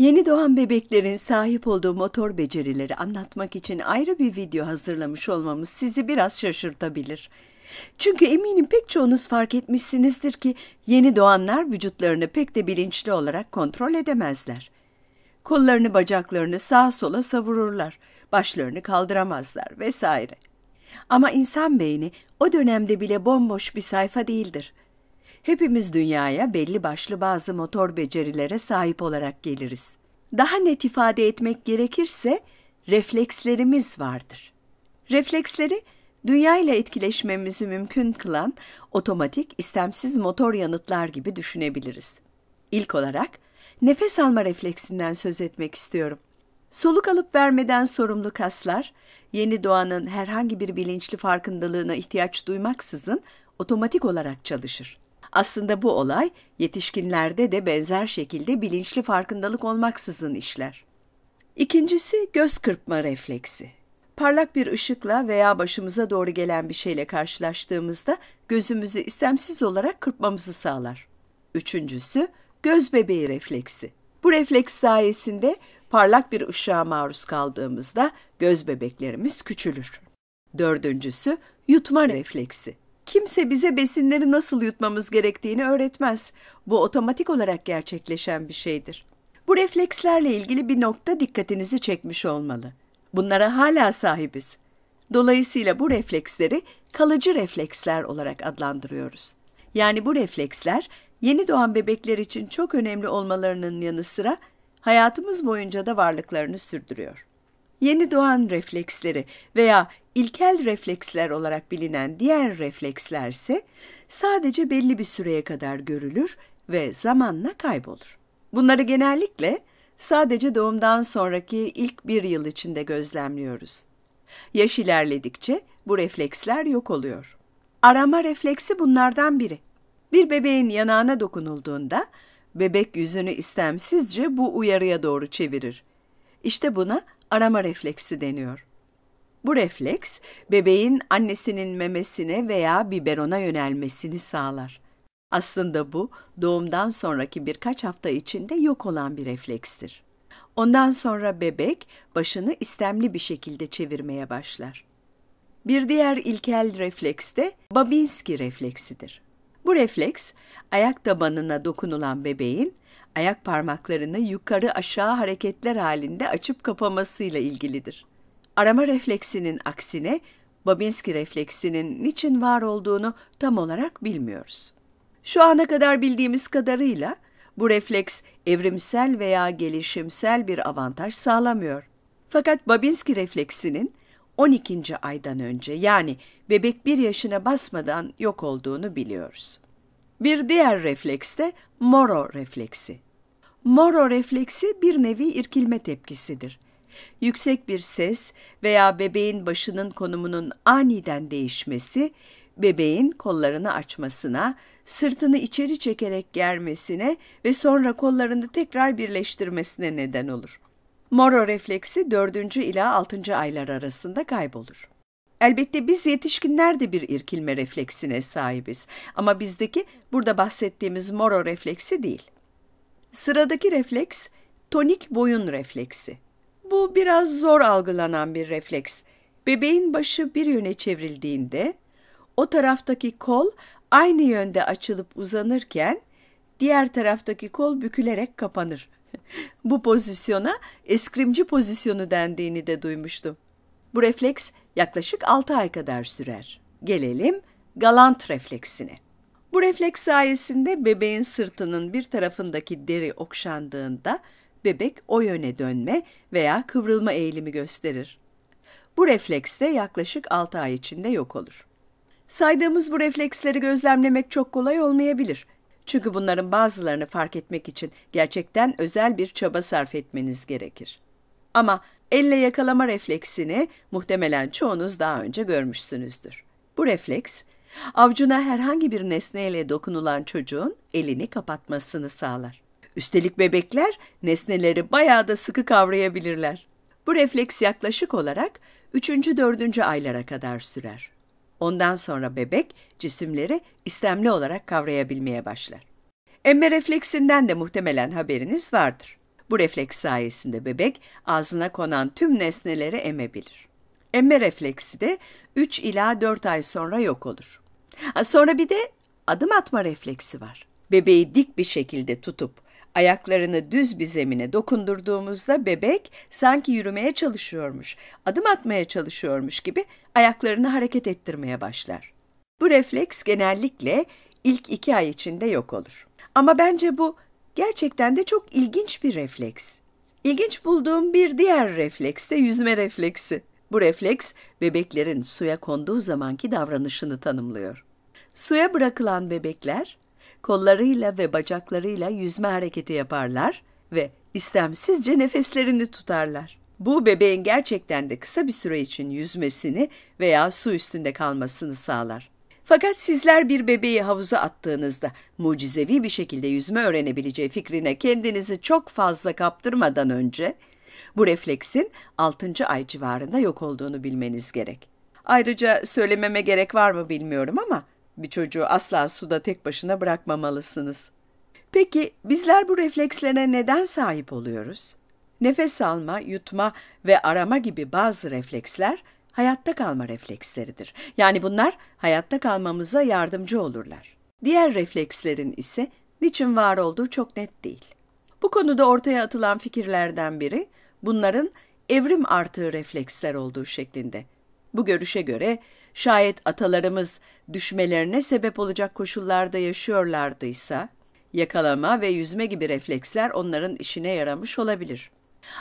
Yeni doğan bebeklerin sahip olduğu motor becerileri anlatmak için ayrı bir video hazırlamış olmamız sizi biraz şaşırtabilir. Çünkü eminim pek çoğunuz fark etmişsinizdir ki yeni doğanlar vücutlarını pek de bilinçli olarak kontrol edemezler. Kollarını bacaklarını sağa sola savururlar, başlarını kaldıramazlar vesaire. Ama insan beyni o dönemde bile bomboş bir sayfa değildir hepimiz dünyaya belli başlı bazı motor becerilere sahip olarak geliriz. Daha net ifade etmek gerekirse reflekslerimiz vardır. Refleksleri dünya ile etkileşmemizi mümkün kılan otomatik istemsiz motor yanıtlar gibi düşünebiliriz. İlk olarak nefes alma refleksinden söz etmek istiyorum. Soluk alıp vermeden sorumlu kaslar, yeni doğanın herhangi bir bilinçli farkındalığına ihtiyaç duymaksızın otomatik olarak çalışır. Aslında bu olay yetişkinlerde de benzer şekilde bilinçli farkındalık olmaksızın işler. İkincisi göz kırpma refleksi. Parlak bir ışıkla veya başımıza doğru gelen bir şeyle karşılaştığımızda gözümüzü istemsiz olarak kırpmamızı sağlar. Üçüncüsü göz bebeği refleksi. Bu refleks sayesinde parlak bir ışığa maruz kaldığımızda göz bebeklerimiz küçülür. Dördüncüsü yutma refleksi kimse bize besinleri nasıl yutmamız gerektiğini öğretmez. Bu otomatik olarak gerçekleşen bir şeydir. Bu reflekslerle ilgili bir nokta dikkatinizi çekmiş olmalı. Bunlara hala sahibiz. Dolayısıyla bu refleksleri kalıcı refleksler olarak adlandırıyoruz. Yani bu refleksler yeni doğan bebekler için çok önemli olmalarının yanı sıra hayatımız boyunca da varlıklarını sürdürüyor yeni doğan refleksleri veya ilkel refleksler olarak bilinen diğer reflekslerse sadece belli bir süreye kadar görülür ve zamanla kaybolur. Bunları genellikle sadece doğumdan sonraki ilk bir yıl içinde gözlemliyoruz. Yaş ilerledikçe bu refleksler yok oluyor. Arama refleksi bunlardan biri. Bir bebeğin yanağına dokunulduğunda bebek yüzünü istemsizce bu uyarıya doğru çevirir. İşte buna arama refleksi deniyor. Bu refleks bebeğin annesinin memesine veya biberona yönelmesini sağlar. Aslında bu doğumdan sonraki birkaç hafta içinde yok olan bir reflekstir. Ondan sonra bebek başını istemli bir şekilde çevirmeye başlar. Bir diğer ilkel refleks de Babinski refleksidir. Bu refleks ayak tabanına dokunulan bebeğin ayak parmaklarını yukarı aşağı hareketler halinde açıp kapamasıyla ilgilidir. Arama refleksinin aksine Babinski refleksinin niçin var olduğunu tam olarak bilmiyoruz. Şu ana kadar bildiğimiz kadarıyla bu refleks evrimsel veya gelişimsel bir avantaj sağlamıyor. Fakat Babinski refleksinin 12. aydan önce yani bebek bir yaşına basmadan yok olduğunu biliyoruz. Bir diğer refleks de moro refleksi. Moro refleksi bir nevi irkilme tepkisidir. Yüksek bir ses veya bebeğin başının konumunun aniden değişmesi, bebeğin kollarını açmasına, sırtını içeri çekerek germesine ve sonra kollarını tekrar birleştirmesine neden olur. Moro refleksi 4. ila 6. aylar arasında kaybolur. Elbette biz yetişkinler de bir irkilme refleksine sahibiz ama bizdeki burada bahsettiğimiz moro refleksi değil. Sıradaki refleks tonik boyun refleksi. Bu biraz zor algılanan bir refleks. Bebeğin başı bir yöne çevrildiğinde o taraftaki kol aynı yönde açılıp uzanırken diğer taraftaki kol bükülerek kapanır. Bu pozisyona eskrimci pozisyonu dendiğini de duymuştum. Bu refleks yaklaşık 6 ay kadar sürer. Gelelim galant refleksine. Bu refleks sayesinde bebeğin sırtının bir tarafındaki deri okşandığında bebek o yöne dönme veya kıvrılma eğilimi gösterir. Bu refleks de yaklaşık 6 ay içinde yok olur. Saydığımız bu refleksleri gözlemlemek çok kolay olmayabilir. Çünkü bunların bazılarını fark etmek için gerçekten özel bir çaba sarf etmeniz gerekir. Ama Elle yakalama refleksini muhtemelen çoğunuz daha önce görmüşsünüzdür. Bu refleks, avcuna herhangi bir nesneyle dokunulan çocuğun elini kapatmasını sağlar. Üstelik bebekler nesneleri bayağı da sıkı kavrayabilirler. Bu refleks yaklaşık olarak 3. 4. aylara kadar sürer. Ondan sonra bebek cisimleri istemli olarak kavrayabilmeye başlar. Emme refleksinden de muhtemelen haberiniz vardır. Bu refleks sayesinde bebek ağzına konan tüm nesneleri emebilir. Emme refleksi de 3 ila 4 ay sonra yok olur. Sonra bir de adım atma refleksi var. Bebeği dik bir şekilde tutup ayaklarını düz bir zemine dokundurduğumuzda bebek sanki yürümeye çalışıyormuş, adım atmaya çalışıyormuş gibi ayaklarını hareket ettirmeye başlar. Bu refleks genellikle ilk iki ay içinde yok olur. Ama bence bu Gerçekten de çok ilginç bir refleks. İlginç bulduğum bir diğer refleks de yüzme refleksi. Bu refleks bebeklerin suya konduğu zamanki davranışını tanımlıyor. Suya bırakılan bebekler kollarıyla ve bacaklarıyla yüzme hareketi yaparlar ve istemsizce nefeslerini tutarlar. Bu bebeğin gerçekten de kısa bir süre için yüzmesini veya su üstünde kalmasını sağlar. Fakat sizler bir bebeği havuza attığınızda mucizevi bir şekilde yüzme öğrenebileceği fikrine kendinizi çok fazla kaptırmadan önce bu refleksin 6. ay civarında yok olduğunu bilmeniz gerek. Ayrıca söylememe gerek var mı bilmiyorum ama bir çocuğu asla suda tek başına bırakmamalısınız. Peki bizler bu reflekslere neden sahip oluyoruz? Nefes alma, yutma ve arama gibi bazı refleksler hayatta kalma refleksleridir. Yani bunlar hayatta kalmamıza yardımcı olurlar. Diğer reflekslerin ise niçin var olduğu çok net değil. Bu konuda ortaya atılan fikirlerden biri bunların evrim artığı refleksler olduğu şeklinde. Bu görüşe göre şayet atalarımız düşmelerine sebep olacak koşullarda yaşıyorlardıysa yakalama ve yüzme gibi refleksler onların işine yaramış olabilir.''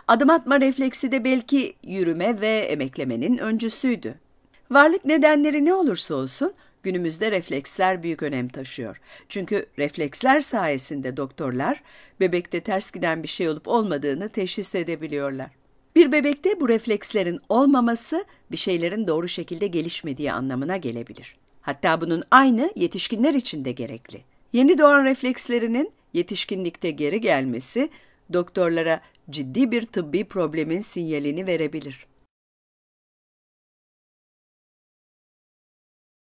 Adım atma refleksi de belki yürüme ve emeklemenin öncüsüydü. Varlık nedenleri ne olursa olsun günümüzde refleksler büyük önem taşıyor. Çünkü refleksler sayesinde doktorlar bebekte ters giden bir şey olup olmadığını teşhis edebiliyorlar. Bir bebekte bu reflekslerin olmaması bir şeylerin doğru şekilde gelişmediği anlamına gelebilir. Hatta bunun aynı yetişkinler için de gerekli. Yeni doğan reflekslerinin yetişkinlikte geri gelmesi doktorlara ciddi bir tıbbi problemin sinyalini verebilir.